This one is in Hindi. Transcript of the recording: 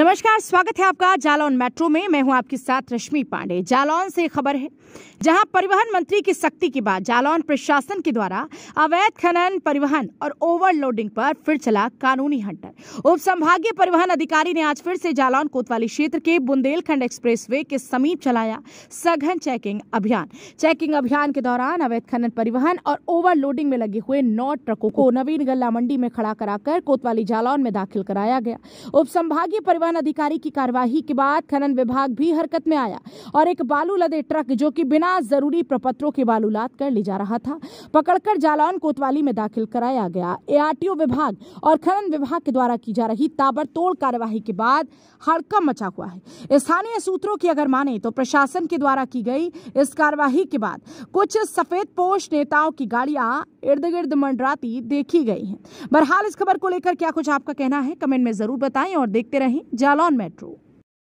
नमस्कार स्वागत है आपका जालौन मेट्रो में मैं हूं आपके साथ रश्मि पांडे जालौन से खबर है जहां परिवहन मंत्री की सख्ती के बाद जालौन प्रशासन के द्वारा अवैध खनन परिवहन और ओवरलोडिंग पर फिर चला कानूनी हंटर उप संभागीय परिवहन अधिकारी ने आज फिर से जालौन कोतवाली क्षेत्र के बुंदेलखंड एक्सप्रेस के समीप चलाया सघन चेकिंग अभियान चेकिंग अभियान के दौरान अवैध खनन परिवहन और ओवरलोडिंग में लगे हुए नौ ट्रकों को नवीन गल्ला मंडी में खड़ा कराकर कोतवाली जालौन में दाखिल कराया गया उप संभागीय परिवहन परिवहन अधिकारी की कार्यवाही के बाद खनन विभाग भी हरकत में आया और एक बालू लदे ट्रक जो कि बिना जरूरी प्रपत्रों के बालू लाद कर ले जा रहा था पकड़कर जालौन कोतवाली में दाखिल कराया गया एआरटीओ विभाग और खनन विभाग के द्वारा की जा रही ताबड़तोड़ कार्यवाही के बाद हड़कम मचा हुआ है स्थानीय सूत्रों की अगर माने तो प्रशासन के द्वारा की गई इस कार्यवाही के बाद कुछ सफेद पोष नेताओं की गाड़ियां इर्द गिर्द मंडराती देखी गई हैं बहरहाल इस खबर को लेकर क्या कुछ आपका कहना है कमेंट में ज़रूर बताएं और देखते रहें जालौन मेट्रो